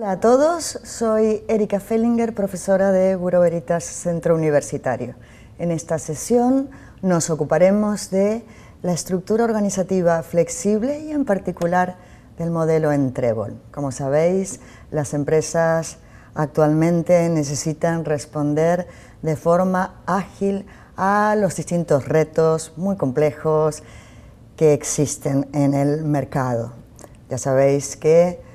Hola a todos, soy Erika Fellinger, profesora de euroveritas Centro Universitario. En esta sesión nos ocuparemos de la estructura organizativa flexible y en particular del modelo Entrebol. Como sabéis, las empresas actualmente necesitan responder de forma ágil a los distintos retos muy complejos que existen en el mercado. Ya sabéis que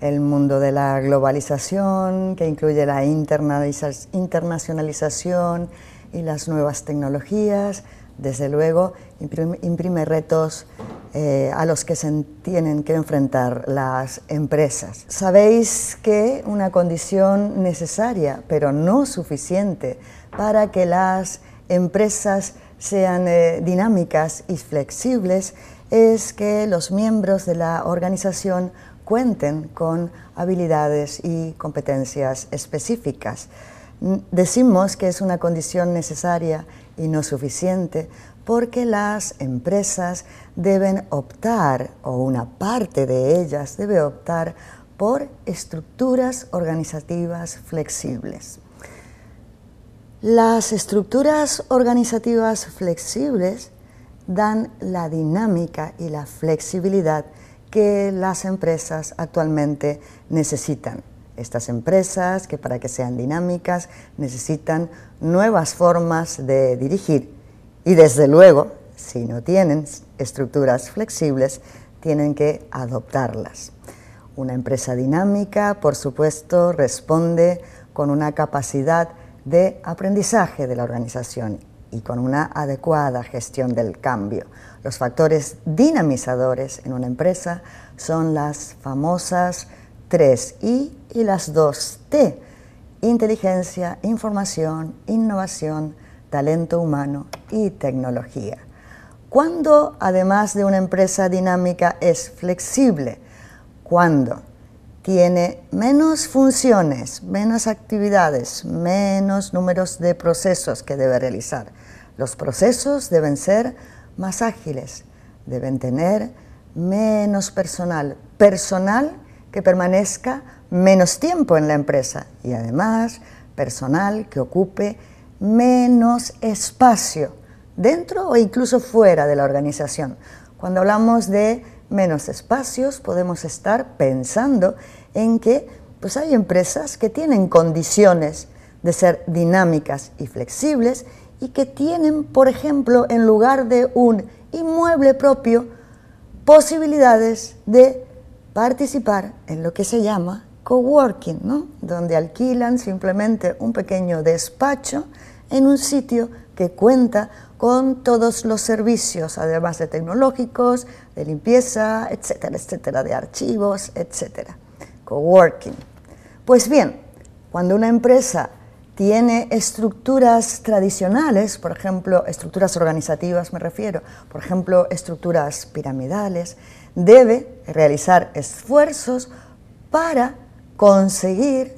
el mundo de la globalización, que incluye la internacionalización y las nuevas tecnologías, desde luego imprime, retos eh, a los que se tienen que enfrentar las empresas. Sabéis que una condición necesaria, pero no suficiente, para que las empresas sean eh, dinámicas y flexibles es que los miembros de la organización cuenten con habilidades y competencias específicas. Mm, decimos que es una condición necesaria y no suficiente porque las empresas deben optar, o una parte de ellas debe optar, por estructuras organizativas flexibles. Las estructuras organizativas flexibles dan la dinámica y la flexibilidad que las empresas actualmente necesitan. Estas empresas que para que sean dinámicas necesitan nuevas formas de dirigir y desde luego, si no tienen estructuras flexibles, tienen que adoptarlas. Una empresa dinámica, por supuesto, responde con una capacidad de aprendizaje de la organización y con una adecuada gestión del cambio. Los factores dinamizadores en una empresa son las famosas 3I y las 2T, inteligencia, información, innovación, talento humano y tecnología. Cuando además de una empresa dinámica es flexible? ¿Cuándo? tiene menos funciones, menos actividades, menos números de procesos que debe realizar. Los procesos deben ser más ágiles, deben tener menos personal, personal que permanezca menos tiempo en la empresa y además personal que ocupe menos espacio dentro o incluso fuera de la organización. Cuando hablamos de menos espacios, podemos estar pensando en que pues hay empresas que tienen condiciones de ser dinámicas y flexibles y que tienen, por ejemplo, en lugar de un inmueble propio, posibilidades de participar en lo que se llama coworking, ¿no? donde alquilan simplemente un pequeño despacho en un sitio que cuenta con todos los servicios, además de tecnológicos, de limpieza, etcétera, etcétera, de archivos, etcétera. Coworking. Pues bien, cuando una empresa tiene estructuras tradicionales, por ejemplo, estructuras organizativas me refiero, por ejemplo, estructuras piramidales, debe realizar esfuerzos para conseguir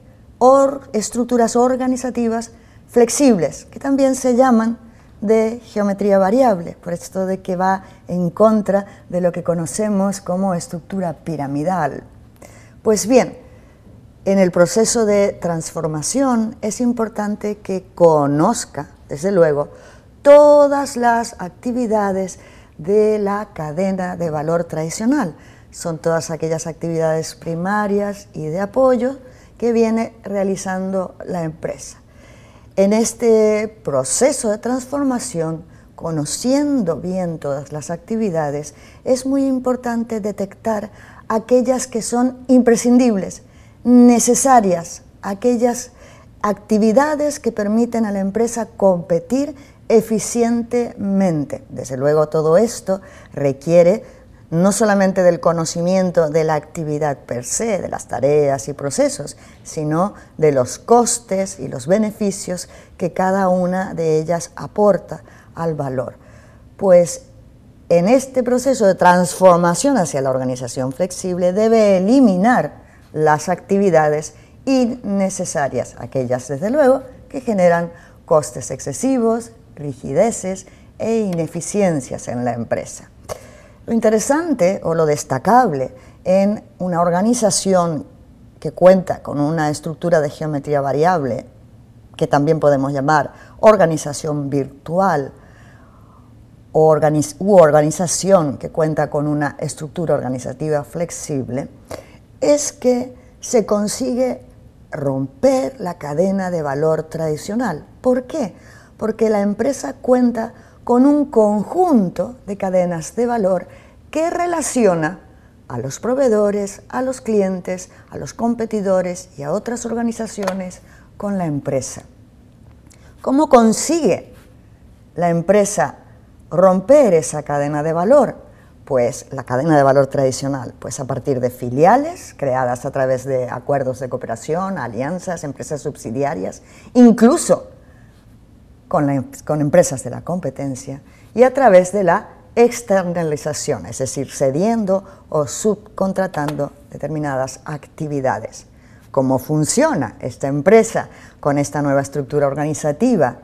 estructuras organizativas flexibles, que también se llaman de geometría variable, por esto de que va en contra de lo que conocemos como estructura piramidal. Pues bien, en el proceso de transformación es importante que conozca, desde luego, todas las actividades de la cadena de valor tradicional. Son todas aquellas actividades primarias y de apoyo que viene realizando la empresa en este proceso de transformación, conociendo bien todas las actividades, es muy importante detectar aquellas que son imprescindibles, necesarias, aquellas actividades que permiten a la empresa competir eficientemente. Desde luego todo esto requiere no solamente del conocimiento de la actividad per se, de las tareas y procesos, sino de los costes y los beneficios que cada una de ellas aporta al valor. Pues en este proceso de transformación hacia la organización flexible debe eliminar las actividades innecesarias, aquellas desde luego que generan costes excesivos, rigideces e ineficiencias en la empresa. Lo interesante o lo destacable en una organización que cuenta con una estructura de geometría variable, que también podemos llamar organización virtual, u organización que cuenta con una estructura organizativa flexible, es que se consigue romper la cadena de valor tradicional. ¿Por qué? Porque la empresa cuenta con un conjunto de cadenas de valor que relaciona a los proveedores, a los clientes, a los competidores y a otras organizaciones con la empresa. ¿Cómo consigue la empresa romper esa cadena de valor? Pues la cadena de valor tradicional, pues a partir de filiales creadas a través de acuerdos de cooperación, alianzas, empresas subsidiarias, incluso con, empresas de la competencia y a través de la externalización, es decir, cediendo o subcontratando determinadas actividades. ¿Cómo funciona esta empresa con esta nueva estructura organizativa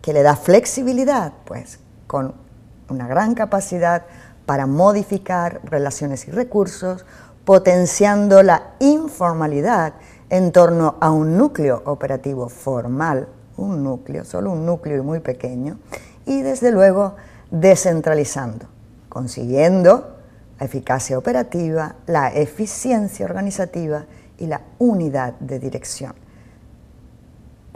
que le da flexibilidad? Pues con una gran capacidad para modificar relaciones y recursos, potenciando la informalidad en torno a un núcleo operativo formal un núcleo, solo un núcleo y muy pequeño, y desde luego descentralizando, consiguiendo la eficacia operativa, la eficiencia organizativa y la unidad de dirección.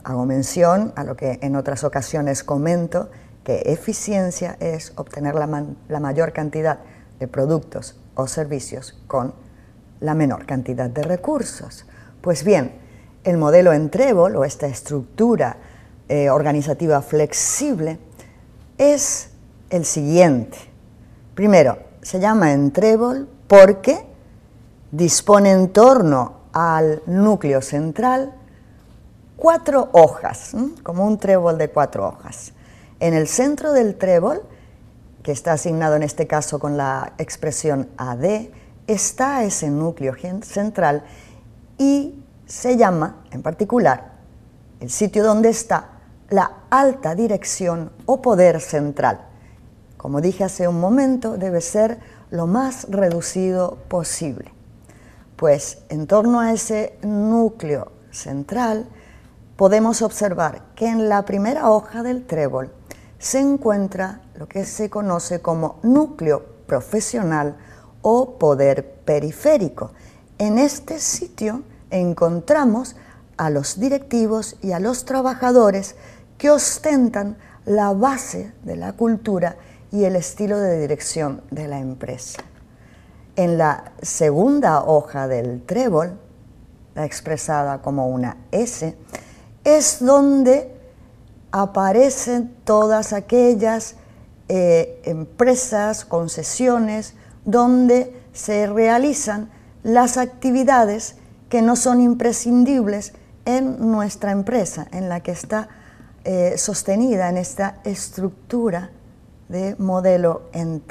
Hago mención a lo que en otras ocasiones comento, que eficiencia es obtener la, la mayor cantidad de productos o servicios con la menor cantidad de recursos. Pues bien, el modelo Entrevol o esta estructura eh, organizativa flexible es el siguiente. Primero, se llama entrébol porque dispone en torno al núcleo central cuatro hojas, como un trébol de cuatro hojas. En el centro del trébol, que está asignado en este caso con la expresión AD, está ese núcleo central y se llama, en particular, el sitio donde está, la alta dirección o poder central. Como dije hace un momento, debe ser lo más reducido posible, pues en torno a ese núcleo central podemos observar que en la primera hoja del trébol se encuentra lo que se conoce como núcleo profesional o poder periférico. En este sitio encontramos a los directivos y a los trabajadores que ostentan la base de la cultura y el estilo de dirección de la empresa. En la segunda hoja del trébol, la expresada como una S, es donde aparecen todas aquellas eh, empresas, concesiones, donde se realizan las actividades que no son imprescindibles en nuestra empresa, en la que está eh, sostenida en esta estructura de modelo en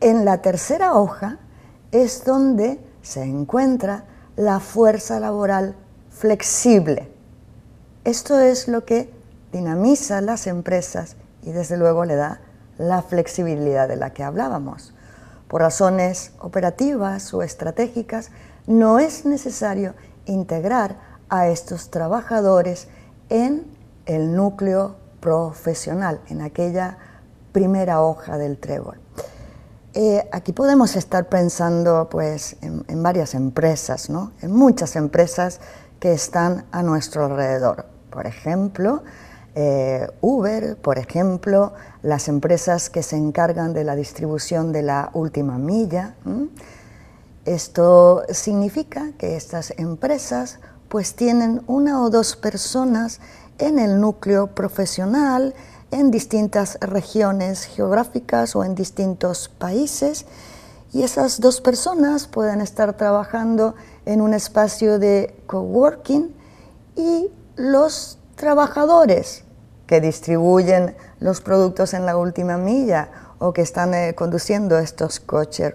En la tercera hoja es donde se encuentra la fuerza laboral flexible. Esto es lo que dinamiza las empresas y desde luego le da la flexibilidad de la que hablábamos. Por razones operativas o estratégicas, no es necesario integrar a estos trabajadores en el núcleo profesional, en aquella primera hoja del trébol. Eh, aquí podemos estar pensando pues, en, varias empresas, en muchas empresas que están a nuestro alrededor. Por ejemplo, eh, Uber, por ejemplo, las empresas que se encargan de la distribución de la última milla. Esto significa que estas empresas pues tienen una o dos personas en el núcleo profesional, en distintas regiones geográficas o en distintos países. Y esas dos personas pueden estar trabajando en un espacio de coworking y los trabajadores que distribuyen los productos en la última milla o que están eh, conduciendo estos coches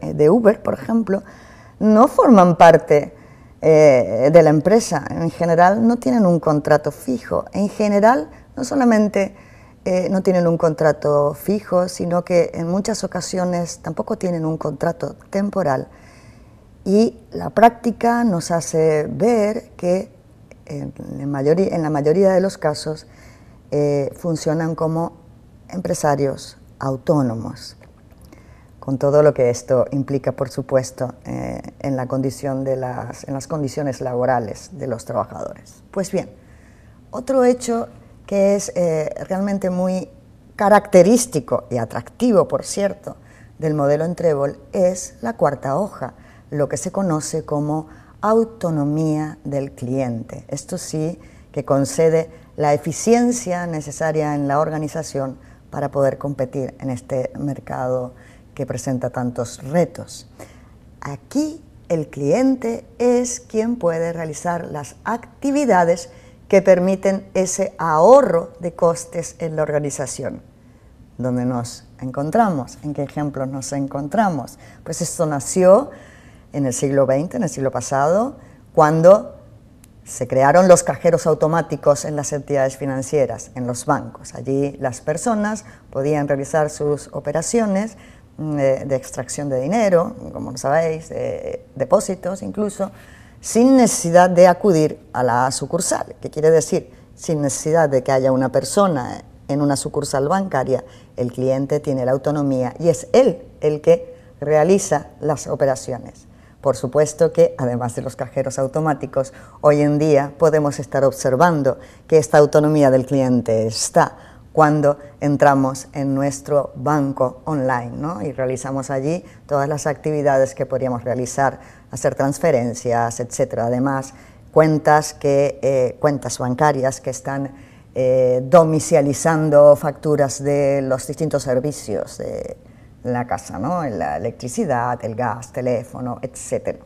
eh, de Uber, por ejemplo, no forman parte eh, de la empresa en general no tienen un contrato fijo. En general, no solamente eh, no tienen un contrato fijo, sino que en muchas ocasiones tampoco tienen un contrato temporal. Y la práctica nos hace ver que en, la mayoría, de los casos eh, funcionan como empresarios autónomos con todo lo que esto implica, por supuesto, eh, en, la condición de las, en las condiciones laborales de los trabajadores. Pues bien, otro hecho que es eh, realmente muy característico y atractivo, por cierto, del modelo Entrebol es la cuarta hoja, lo que se conoce como autonomía del cliente. Esto sí que concede la eficiencia necesaria en la organización para poder competir en este mercado que presenta tantos retos. Aquí el cliente es quien puede realizar las actividades que permiten ese ahorro de costes en la organización. ¿Dónde nos encontramos? ¿En qué ejemplos nos encontramos? Pues esto nació en el siglo XX, en el siglo pasado, cuando se crearon los cajeros automáticos en las entidades financieras, en los bancos. Allí las personas podían realizar sus operaciones Mm, de, extracción de dinero, como sabéis, depósitos incluso, sin necesidad de acudir a la sucursal, que quiere decir, sin necesidad de que haya una persona en una sucursal bancaria, el cliente tiene la autonomía y es él el que realiza las operaciones. Por supuesto que, además de los cajeros automáticos, hoy en día podemos estar observando que esta autonomía del cliente está cuando entramos en nuestro banco online y realizamos allí todas las actividades que podríamos realizar, hacer transferencias, etcétera. Además, cuentas, que, eh, cuentas bancarias que están eh, domicializando facturas de los distintos servicios de la casa, ¿no? la electricidad, el gas, teléfono, etc.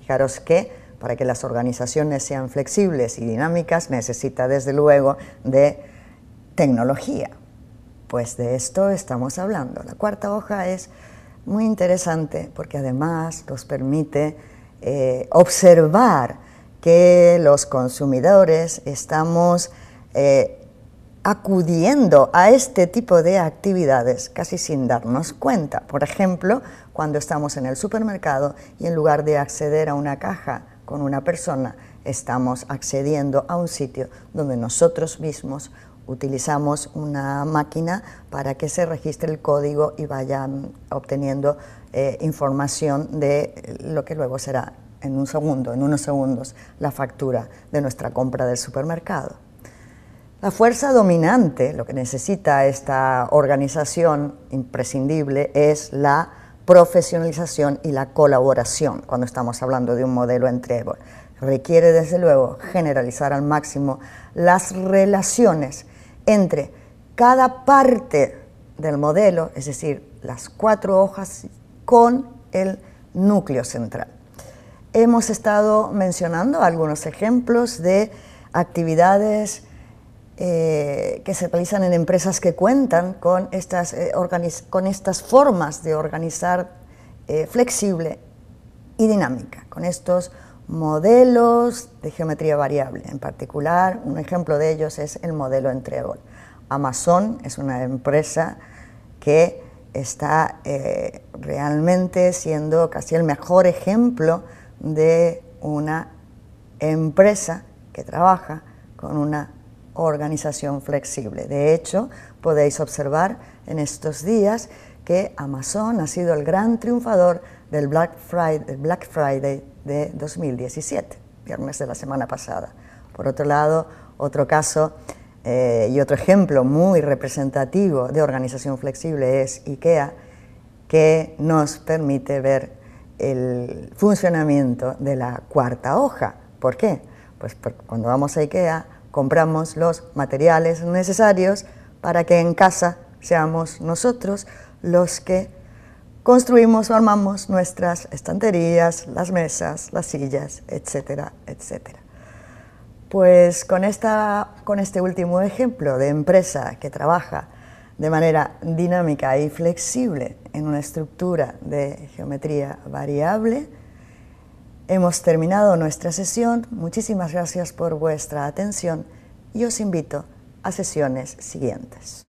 Fijaros que para que las organizaciones sean flexibles y dinámicas necesita desde luego de tecnología. Pues de esto estamos hablando. La cuarta hoja es muy interesante porque además nos permite eh, observar que los consumidores estamos eh, acudiendo a este tipo de actividades casi sin darnos cuenta. Por ejemplo, cuando estamos en el supermercado y en lugar de acceder a una caja con una persona, estamos accediendo a un sitio donde nosotros mismos utilizamos una máquina para que se registre el código y vayan obteniendo eh, información de lo que luego será en un segundo, en unos segundos, la factura de nuestra compra del supermercado. La fuerza dominante, lo que necesita esta organización imprescindible es la profesionalización y la colaboración cuando estamos hablando de un modelo entre Requiere, desde luego, generalizar al máximo las relaciones entre cada parte del modelo, es decir, las cuatro hojas con el núcleo central. Hemos estado mencionando algunos ejemplos de actividades eh, que se realizan en empresas que cuentan con estas, eh, formas de organizar eh, flexible y dinámica, con estos modelos de geometría variable. En particular, un ejemplo de ellos es el modelo Entregón. Amazon es una empresa que está eh, realmente siendo casi el mejor ejemplo de una empresa que trabaja con una organización flexible. De hecho, podéis observar en estos días que Amazon ha sido el gran triunfador del Black Friday, Black de 2017, viernes de la semana pasada. Por otro lado, otro caso eh, y otro ejemplo muy representativo de organización flexible es IKEA, que nos permite ver el funcionamiento de la cuarta hoja. ¿Por qué? Pues cuando vamos a IKEA compramos los materiales necesarios para que en casa seamos nosotros los que construimos o armamos nuestras estanterías, las mesas, las sillas, etcétera, etcétera. Pues con, con este último ejemplo de empresa que trabaja de manera dinámica y flexible en una estructura de geometría variable, hemos terminado nuestra sesión. Muchísimas gracias por vuestra atención y os invito a sesiones siguientes.